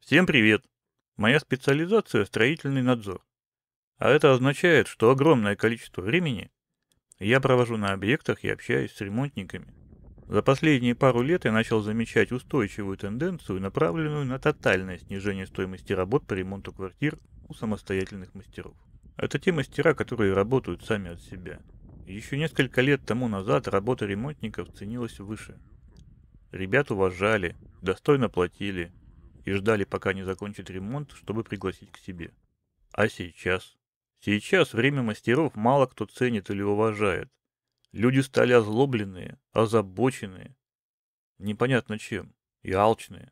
Всем привет! Моя специализация – строительный надзор. А это означает, что огромное количество времени я провожу на объектах и общаюсь с ремонтниками. За последние пару лет я начал замечать устойчивую тенденцию, направленную на тотальное снижение стоимости работ по ремонту квартир у самостоятельных мастеров. Это те мастера, которые работают сами от себя. Еще несколько лет тому назад работа ремонтников ценилась выше. Ребят уважали, достойно платили и ждали, пока не закончат ремонт, чтобы пригласить к себе. А сейчас? Сейчас время мастеров мало кто ценит или уважает. Люди стали озлобленные, озабоченные, непонятно чем, и алчные.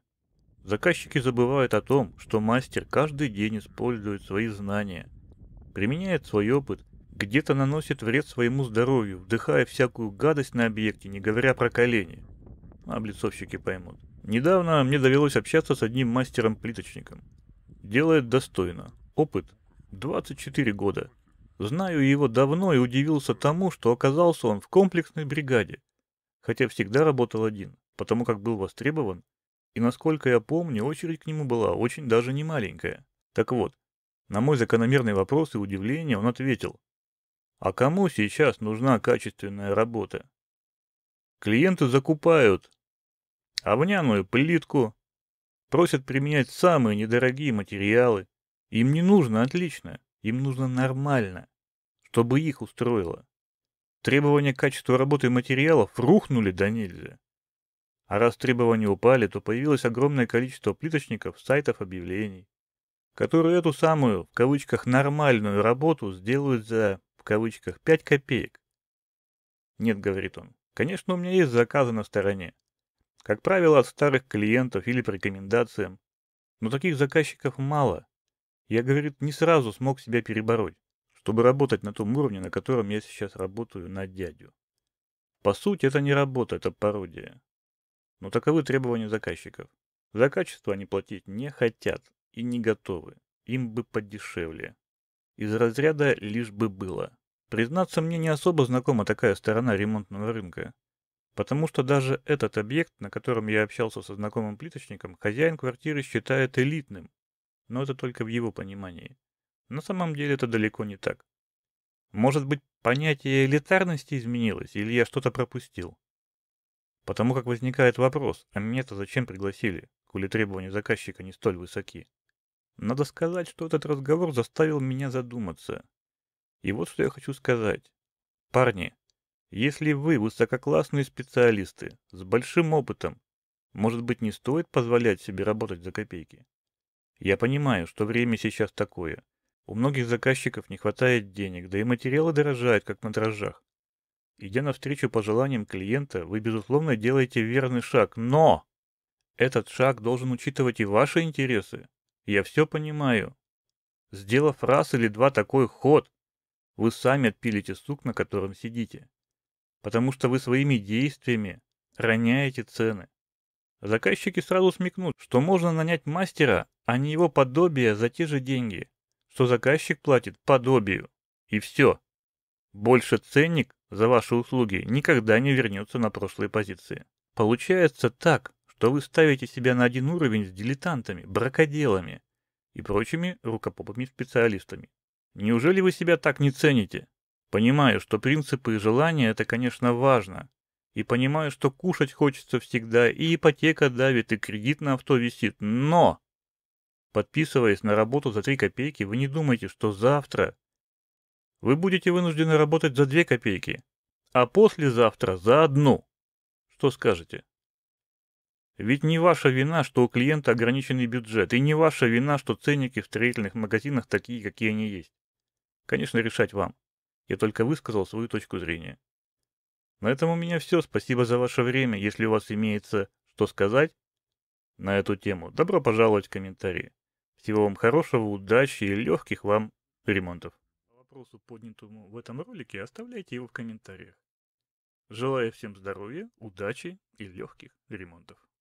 Заказчики забывают о том, что мастер каждый день использует свои знания – применяет свой опыт, где-то наносит вред своему здоровью, вдыхая всякую гадость на объекте, не говоря про колени. Облицовщики а поймут. Недавно мне довелось общаться с одним мастером-плиточником. Делает достойно. Опыт. 24 года. Знаю его давно и удивился тому, что оказался он в комплексной бригаде, хотя всегда работал один, потому как был востребован, и насколько я помню, очередь к нему была очень даже не маленькая. Так вот, на мой закономерный вопрос и удивление он ответил. А кому сейчас нужна качественная работа? Клиенты закупают овняную плитку, просят применять самые недорогие материалы. Им не нужно отлично, им нужно нормально, чтобы их устроило. Требования к качеству работы материалов рухнули до нельзя. А раз требования упали, то появилось огромное количество плиточников, сайтов, объявлений которые эту самую, в кавычках, нормальную работу сделают за, в кавычках, 5 копеек. Нет, говорит он, конечно, у меня есть заказы на стороне. Как правило, от старых клиентов или по рекомендациям. Но таких заказчиков мало. Я, говорит, не сразу смог себя перебороть, чтобы работать на том уровне, на котором я сейчас работаю на дядю. По сути, это не работа, это пародия. Но таковы требования заказчиков. За качество они платить не хотят и не готовы, им бы подешевле. Из разряда лишь бы было. Признаться, мне не особо знакома такая сторона ремонтного рынка. Потому что даже этот объект, на котором я общался со знакомым плиточником, хозяин квартиры считает элитным. Но это только в его понимании. На самом деле это далеко не так. Может быть, понятие элитарности изменилось, или я что-то пропустил. Потому как возникает вопрос, а меня-то зачем пригласили, коли требования заказчика не столь высоки? Надо сказать, что этот разговор заставил меня задуматься. И вот что я хочу сказать. Парни, если вы высококлассные специалисты, с большим опытом, может быть, не стоит позволять себе работать за копейки? Я понимаю, что время сейчас такое. У многих заказчиков не хватает денег, да и материалы дорожают, как на дрожжах. Идя навстречу пожеланиям клиента, вы, безусловно, делаете верный шаг, но этот шаг должен учитывать и ваши интересы, я все понимаю. Сделав раз или два такой ход, вы сами отпилите сук, на котором сидите. Потому что вы своими действиями роняете цены. Заказчики сразу смекнут, что можно нанять мастера, а не его подобие за те же деньги, что заказчик платит подобию. И все. Больше ценник за ваши услуги никогда не вернется на прошлые позиции. Получается так, то вы ставите себя на один уровень с дилетантами, бракоделами и прочими рукопопами-специалистами. Неужели вы себя так не цените? Понимаю, что принципы и желания – это, конечно, важно. И понимаю, что кушать хочется всегда, и ипотека давит, и кредит на авто висит. Но! Подписываясь на работу за 3 копейки, вы не думаете, что завтра вы будете вынуждены работать за 2 копейки, а послезавтра за одну. Что скажете? Ведь не ваша вина, что у клиента ограниченный бюджет, и не ваша вина, что ценники в строительных магазинах такие, какие они есть. Конечно, решать вам. Я только высказал свою точку зрения. На этом у меня все. Спасибо за ваше время. Если у вас имеется что сказать на эту тему, добро пожаловать в комментарии. Всего вам хорошего, удачи и легких вам ремонтов. По вопросу, поднятому в этом ролике, оставляйте его в комментариях. Желаю всем здоровья, удачи и легких ремонтов.